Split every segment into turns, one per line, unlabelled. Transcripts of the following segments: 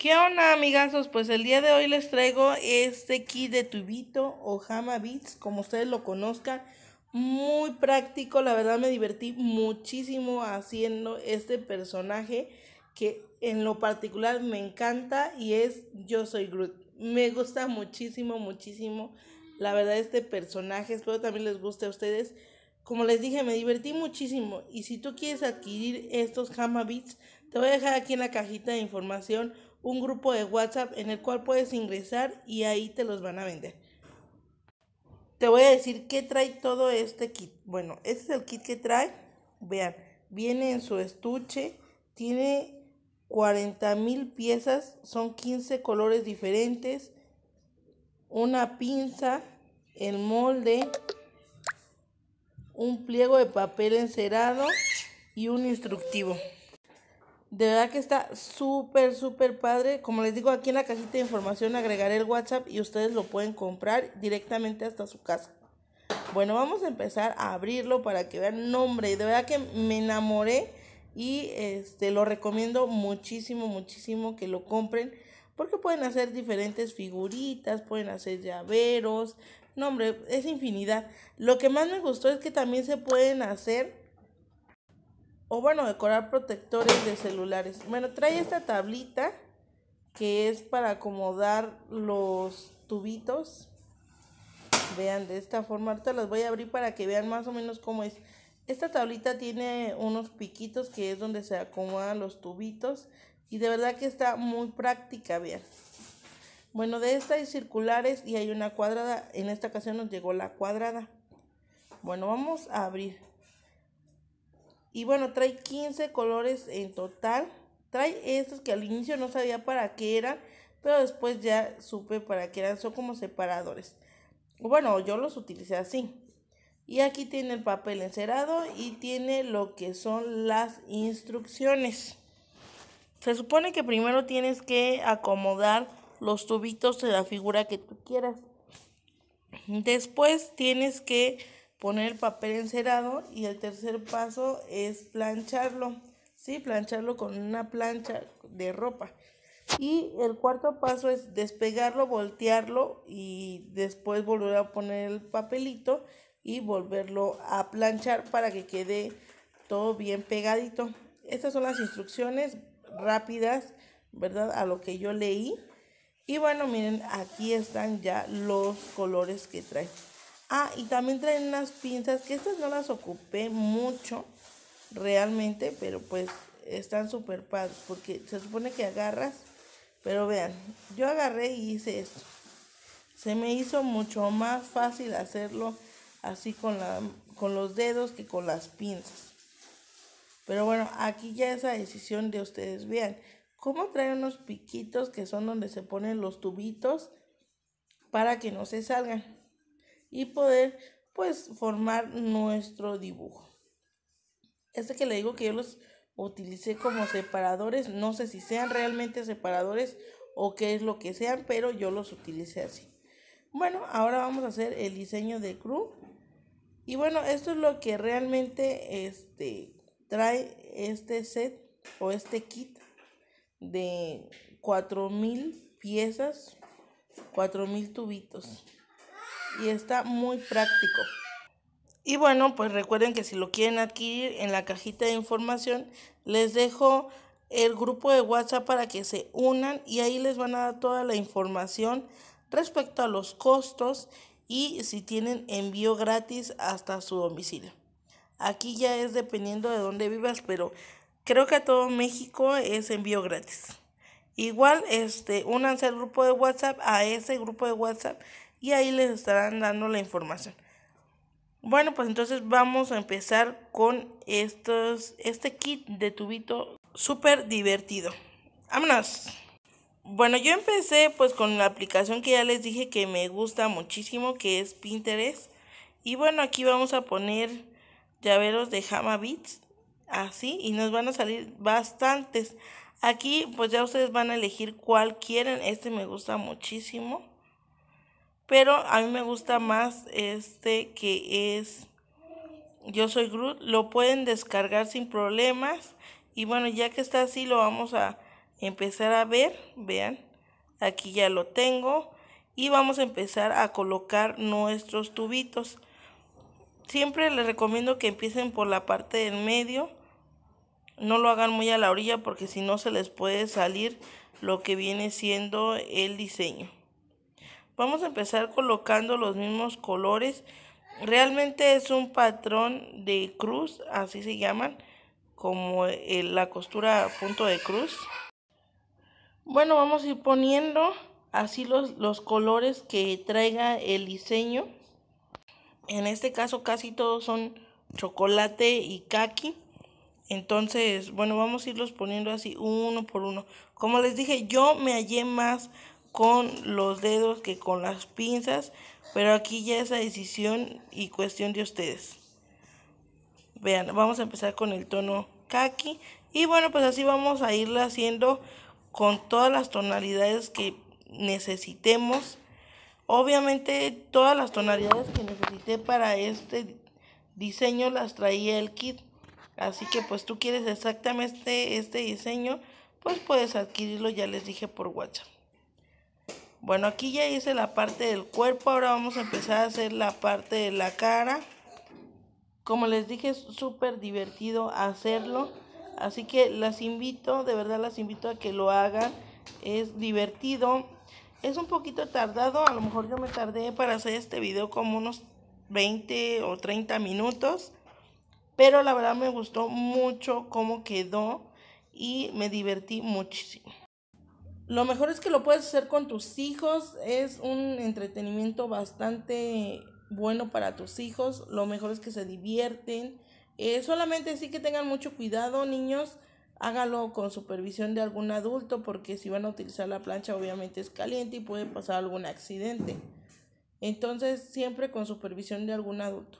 ¿Qué onda, amigazos? Pues el día de hoy les traigo este kit de tubito o Hama Beats, como ustedes lo conozcan. Muy práctico, la verdad me divertí muchísimo haciendo este personaje que en lo particular me encanta y es Yo Soy Groot. Me gusta muchísimo, muchísimo, la verdad, este personaje. Espero también les guste a ustedes. Como les dije, me divertí muchísimo y si tú quieres adquirir estos Hama Beats, te voy a dejar aquí en la cajita de información un grupo de WhatsApp en el cual puedes ingresar y ahí te los van a vender. Te voy a decir qué trae todo este kit. Bueno, este es el kit que trae. Vean, viene en su estuche, tiene 40 mil piezas, son 15 colores diferentes, una pinza, el molde, un pliego de papel encerado y un instructivo. De verdad que está súper, súper padre. Como les digo, aquí en la cajita de información agregaré el WhatsApp y ustedes lo pueden comprar directamente hasta su casa. Bueno, vamos a empezar a abrirlo para que vean nombre. De verdad que me enamoré y este lo recomiendo muchísimo, muchísimo que lo compren porque pueden hacer diferentes figuritas, pueden hacer llaveros. nombre es infinidad. Lo que más me gustó es que también se pueden hacer o bueno, decorar protectores de celulares. Bueno, trae esta tablita que es para acomodar los tubitos. Vean, de esta forma, ahorita las voy a abrir para que vean más o menos cómo es. Esta tablita tiene unos piquitos que es donde se acomodan los tubitos y de verdad que está muy práctica, vean. Bueno, de esta hay circulares y hay una cuadrada. En esta ocasión nos llegó la cuadrada. Bueno, vamos a abrir. Y bueno, trae 15 colores en total. Trae estos que al inicio no sabía para qué eran, pero después ya supe para qué eran. Son como separadores. Bueno, yo los utilicé así. Y aquí tiene el papel encerado y tiene lo que son las instrucciones. Se supone que primero tienes que acomodar los tubitos de la figura que tú quieras. Después tienes que poner el papel encerado y el tercer paso es plancharlo, ¿sí? Plancharlo con una plancha de ropa. Y el cuarto paso es despegarlo, voltearlo y después volver a poner el papelito y volverlo a planchar para que quede todo bien pegadito. Estas son las instrucciones rápidas, ¿verdad? A lo que yo leí. Y bueno, miren, aquí están ya los colores que trae. Ah, y también traen unas pinzas que estas no las ocupé mucho realmente, pero pues están súper padres porque se supone que agarras, pero vean, yo agarré y hice esto. Se me hizo mucho más fácil hacerlo así con, la, con los dedos que con las pinzas. Pero bueno, aquí ya esa decisión de ustedes. Vean, cómo traen unos piquitos que son donde se ponen los tubitos para que no se salgan y poder pues formar nuestro dibujo. Este que le digo que yo los utilicé como separadores, no sé si sean realmente separadores o qué es lo que sean, pero yo los utilicé así. Bueno, ahora vamos a hacer el diseño de crew. Y bueno, esto es lo que realmente este, trae este set o este kit de 4000 piezas, 4000 tubitos y está muy práctico. Y bueno, pues recuerden que si lo quieren adquirir en la cajita de información, les dejo el grupo de WhatsApp para que se unan y ahí les van a dar toda la información respecto a los costos y si tienen envío gratis hasta su domicilio. Aquí ya es dependiendo de dónde vivas, pero creo que a todo México es envío gratis. Igual, este, únanse al grupo de WhatsApp, a ese grupo de WhatsApp y ahí les estarán dando la información. Bueno, pues entonces vamos a empezar con estos, este kit de tubito súper divertido. ¡Vámonos! Bueno, yo empecé pues con la aplicación que ya les dije que me gusta muchísimo, que es Pinterest. Y bueno, aquí vamos a poner llaveros de Hama Beats, así, y nos van a salir bastantes. Aquí pues ya ustedes van a elegir cuál quieren, este me gusta muchísimo. Pero a mí me gusta más este que es Yo soy Groot. Lo pueden descargar sin problemas. Y bueno, ya que está así, lo vamos a empezar a ver. Vean, aquí ya lo tengo. Y vamos a empezar a colocar nuestros tubitos. Siempre les recomiendo que empiecen por la parte del medio. No lo hagan muy a la orilla porque si no se les puede salir lo que viene siendo el diseño. Vamos a empezar colocando los mismos colores. Realmente es un patrón de cruz, así se llaman, como eh, la costura punto de cruz. Bueno, vamos a ir poniendo así los, los colores que traiga el diseño. En este caso casi todos son chocolate y kaki. Entonces, bueno, vamos a irlos poniendo así uno por uno. Como les dije, yo me hallé más con los dedos que con las pinzas, pero aquí ya es la decisión y cuestión de ustedes. Vean, vamos a empezar con el tono kaki y bueno, pues así vamos a irla haciendo con todas las tonalidades que necesitemos. Obviamente todas las tonalidades que necesité para este diseño las traía el kit. Así que pues tú quieres exactamente este diseño, pues puedes adquirirlo, ya les dije por WhatsApp. Bueno, aquí ya hice la parte del cuerpo, ahora vamos a empezar a hacer la parte de la cara. Como les dije, es súper divertido hacerlo. Así que las invito, de verdad las invito a que lo hagan. Es divertido. Es un poquito tardado, a lo mejor yo me tardé para hacer este video como unos 20 o 30 minutos. Pero la verdad me gustó mucho cómo quedó y me divertí muchísimo. Lo mejor es que lo puedes hacer con tus hijos. Es un entretenimiento bastante bueno para tus hijos. Lo mejor es que se divierten. Eh, solamente sí que tengan mucho cuidado, niños. Hágalo con supervisión de algún adulto porque si van a utilizar la plancha obviamente es caliente y puede pasar algún accidente. Entonces siempre con supervisión de algún adulto.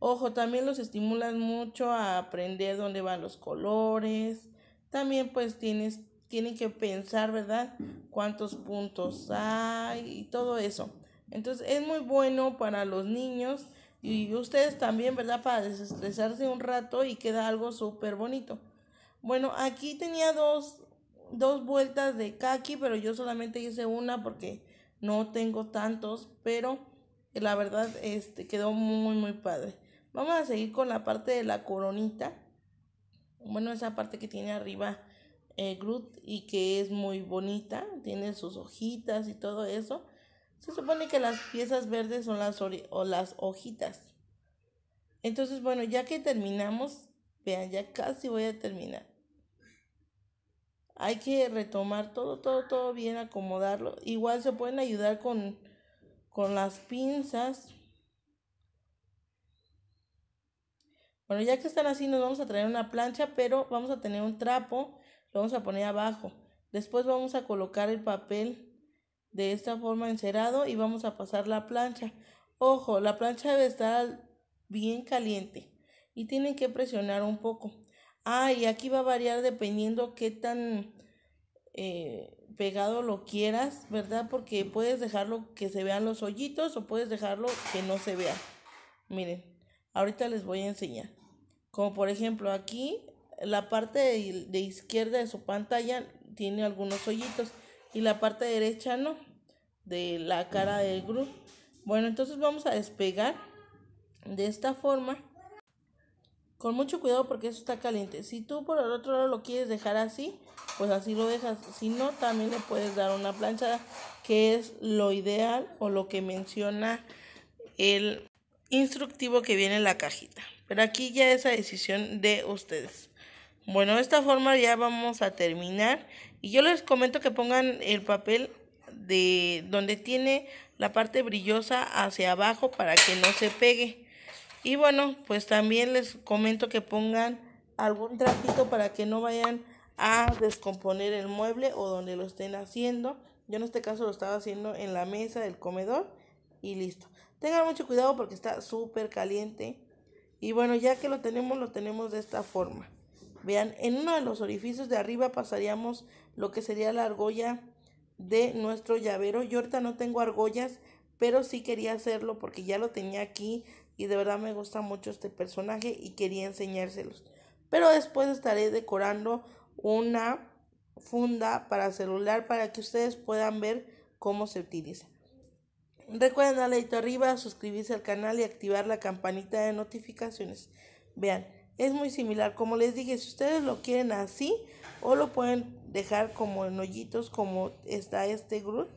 Ojo, también los estimulas mucho a aprender dónde van los colores. También pues tienes tienen que pensar, ¿verdad? Cuántos puntos hay y todo eso. Entonces es muy bueno para los niños y ustedes también, ¿verdad? Para desestresarse un rato y queda algo súper bonito. Bueno, aquí tenía dos, dos vueltas de kaki, pero yo solamente hice una porque no tengo tantos, pero la verdad este, quedó muy, muy padre. Vamos a seguir con la parte de la coronita. Bueno, esa parte que tiene arriba eh, y que es muy bonita, tiene sus hojitas y todo eso. Se supone que las piezas verdes son las, o las hojitas. Entonces, bueno, ya que terminamos, vean, ya casi voy a terminar. Hay que retomar todo, todo, todo bien, acomodarlo. Igual se pueden ayudar con, con las pinzas. Bueno, ya que están así, nos vamos a traer una plancha, pero vamos a tener un trapo lo vamos a poner abajo. Después vamos a colocar el papel de esta forma encerado y vamos a pasar la plancha. Ojo, la plancha debe estar bien caliente y tienen que presionar un poco. Ah, y aquí va a variar dependiendo qué tan eh, pegado lo quieras, ¿verdad? Porque puedes dejarlo que se vean los hoyitos o puedes dejarlo que no se vea. Miren, ahorita les voy a enseñar. Como por ejemplo aquí la parte de, izquierda de su pantalla tiene algunos hoyitos y la parte derecha no, de la cara del grupo. Bueno, entonces vamos a despegar de esta forma. Con mucho cuidado porque eso está caliente. Si tú por el otro lado lo quieres dejar así, pues así lo dejas. Si no, también le puedes dar una planchada, que es lo ideal o lo que menciona el instructivo que viene en la cajita. Pero aquí ya esa decisión de ustedes. Bueno, de esta forma ya vamos a terminar. Y yo les comento que pongan el papel de donde tiene la parte brillosa hacia abajo para que no se pegue. Y bueno, pues también les comento que pongan algún trapito para que no vayan a descomponer el mueble o donde lo estén haciendo. Yo en este caso lo estaba haciendo en la mesa del comedor y listo. Tengan mucho cuidado porque está súper caliente. Y bueno, ya que lo tenemos, lo tenemos de esta forma. Vean, en uno de los orificios de arriba pasaríamos lo que sería la argolla de nuestro llavero. Yo ahorita no tengo argollas, pero sí quería hacerlo porque ya lo tenía aquí y de verdad me gusta mucho este personaje y quería enseñárselos. Pero después estaré decorando una funda para celular para que ustedes puedan ver cómo se utiliza. Recuerden darle ahí arriba, suscribirse al canal y activar la campanita de notificaciones. Vean, es muy similar. Como les dije, si ustedes lo quieren así o lo pueden dejar como en hoyitos como está este Groot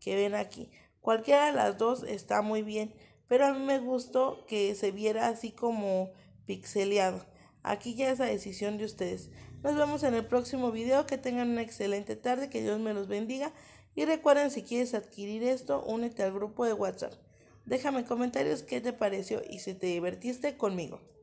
que ven aquí. Cualquiera de las dos está muy bien, pero a mí me gustó que se viera así como pixeleado. Aquí ya es la decisión de ustedes. Nos vemos en el próximo video. Que tengan una excelente tarde. Que Dios me los bendiga. Y recuerden, si quieres adquirir esto, únete al grupo de WhatsApp. Déjame comentarios qué te pareció y si te divertiste conmigo.